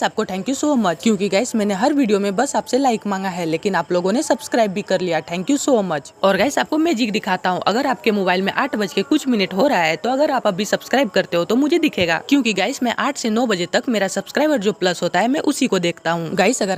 तो आपको thank you so much क्योंकि गाइस मैंने हर वीडियो में बस आपसे लाइक मांगा है लेकिन आप लोगों ने सब्सक्राइब भी कर लिया थैंक यू सो मच और गाइस आपको मैजिक दिखाता हूँ अगर आपके मोबाइल में आठ बज के कुछ मिनट हो रहा है तो अगर आप अभी सब्सक्राइब करते हो तो मुझे दिखेगा क्यूँकी गाइस मैं आठ से नौ बजे तक मेरा सब्सक्राइबर जो प्लस होता है मैं उसी को देखता हूँ गाइस अगर